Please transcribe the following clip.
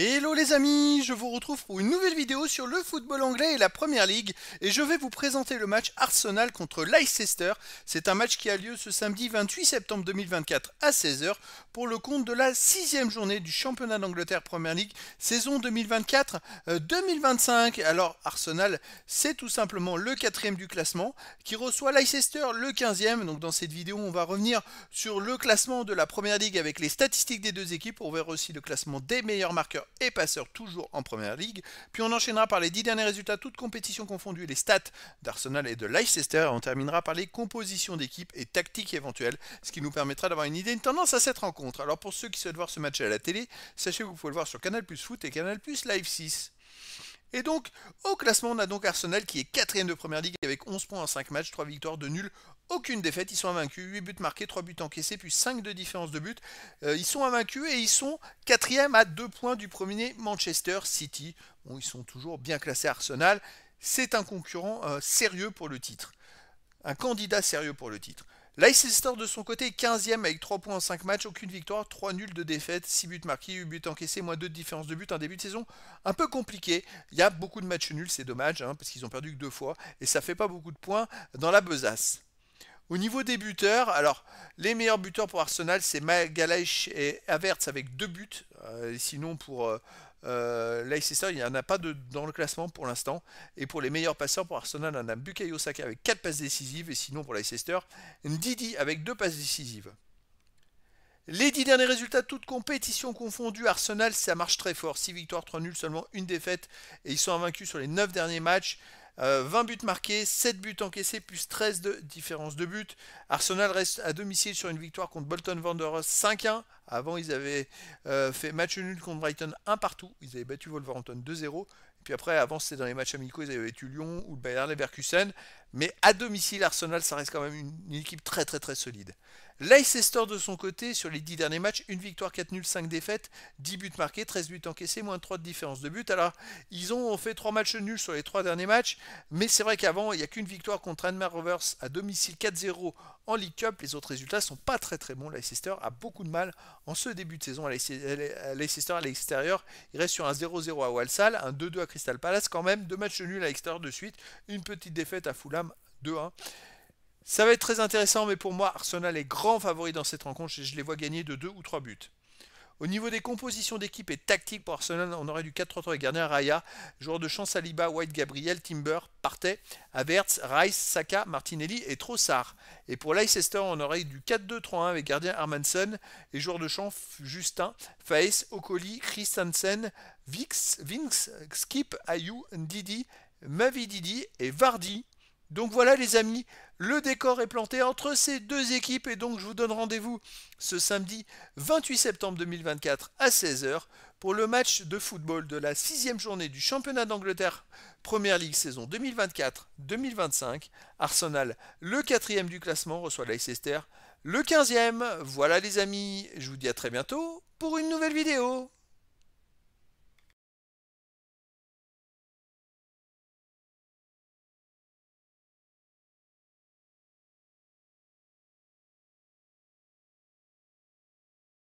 Hello les amis, je vous retrouve pour une nouvelle vidéo sur le football anglais et la première ligue et je vais vous présenter le match Arsenal contre Leicester. C'est un match qui a lieu ce samedi 28 septembre 2024 à 16h pour le compte de la sixième journée du championnat d'Angleterre Première League saison 2024-2025. Euh, Alors Arsenal c'est tout simplement le quatrième du classement qui reçoit Leicester le 15e. Donc dans cette vidéo on va revenir sur le classement de la première ligue avec les statistiques des deux équipes. On verra aussi le classement des meilleurs marqueurs et passeurs toujours en première ligue. Puis on enchaînera par les 10 derniers résultats, toutes compétitions confondues, les stats d'Arsenal et de Leicester. Et on terminera par les compositions d'équipe et tactiques éventuelles, ce qui nous permettra d'avoir une idée, une tendance à cette rencontre. Alors pour ceux qui souhaitent voir ce match à la télé, sachez que vous pouvez le voir sur Canal Plus Foot et Canal Plus Live 6. Et donc, au classement, on a donc Arsenal qui est quatrième de première ligue avec 11 points en 5 matchs, 3 victoires, 2 nuls, aucune défaite. Ils sont invaincus, 8 buts marqués, 3 buts encaissés, puis 5 de différence de but. Euh, ils sont invaincus et ils sont quatrième à 2 points du premier Manchester City. ils sont toujours bien classés Arsenal. C'est un concurrent euh, sérieux pour le titre. Un candidat sérieux pour le titre. Leicester de son côté 15ème avec 3 points en 5 matchs, aucune victoire, 3 nuls de défaite, 6 buts marqués, 8 buts encaissés, moins 2 de différence de but, un début de saison un peu compliqué. Il y a beaucoup de matchs nuls, c'est dommage, hein, parce qu'ils ont perdu que 2 fois, et ça fait pas beaucoup de points dans la besace. Au niveau des buteurs, alors les meilleurs buteurs pour Arsenal, c'est Magalhaes et Havertz avec deux buts. Euh, sinon pour euh, euh, Leicester, il n'y en a pas de, dans le classement pour l'instant. Et pour les meilleurs passeurs pour Arsenal, on a Bukayo Saka avec quatre passes décisives. Et sinon pour Leicester, Ndidi avec deux passes décisives. Les 10 derniers résultats, toutes compétitions confondues, Arsenal, ça marche très fort. 6 victoires, 3 nuls, seulement une défaite. Et ils sont invaincus sur les 9 derniers matchs. 20 euh, buts marqués, 7 buts encaissés, plus 13 de différence de but. Arsenal reste à domicile sur une victoire contre Bolton Wanderers 5-1. Avant, ils avaient euh, fait match nul contre Brighton 1 partout. Ils avaient battu Wolverhampton 2-0. Puis après, avant, c'était dans les matchs amicaux, ils avaient battu Lyon ou le Bayern Leverkusen. Mais à domicile, Arsenal, ça reste quand même une équipe très très très solide. Leicester de son côté, sur les 10 derniers matchs, une victoire, 4 nuls, 5 défaites, 10 buts marqués, 13 buts encaissés, moins 3 de différence de but. Alors, ils ont fait 3 matchs nuls sur les 3 derniers matchs, mais c'est vrai qu'avant, il n'y a qu'une victoire contre Anmar Rovers à domicile 4-0 en League Cup. Les autres résultats sont pas très très bons. Leicester a beaucoup de mal en ce début de saison à Leicester à l'extérieur. Il reste sur un 0-0 à Walsall, un 2-2 à Crystal Palace quand même, 2 matchs nuls à l'extérieur de suite, une petite défaite à Fulham 2-1. Ça va être très intéressant, mais pour moi, Arsenal est grand favori dans cette rencontre et je les vois gagner de 2 ou 3 buts. Au niveau des compositions d'équipe et tactique pour Arsenal, on aurait du 4-3-3 avec gardien Raya, joueur de champ Saliba, White, Gabriel, Timber, Partey, Averts, Rice, Saka, Martinelli et Trossard. Et pour Leicester, on aurait du 4-2-3-1 avec gardien Armanson et joueur de champ Justin, Faes, Okoli, Christensen, Vix, Vinks, Skip, Ayu, Didi, Mavididi et Vardy. Donc voilà les amis, le décor est planté entre ces deux équipes et donc je vous donne rendez-vous ce samedi 28 septembre 2024 à 16h pour le match de football de la sixième journée du championnat d'Angleterre Première League saison 2024-2025. Arsenal, le quatrième du classement, reçoit Leicester, le quinzième. Voilà les amis, je vous dis à très bientôt pour une nouvelle vidéo.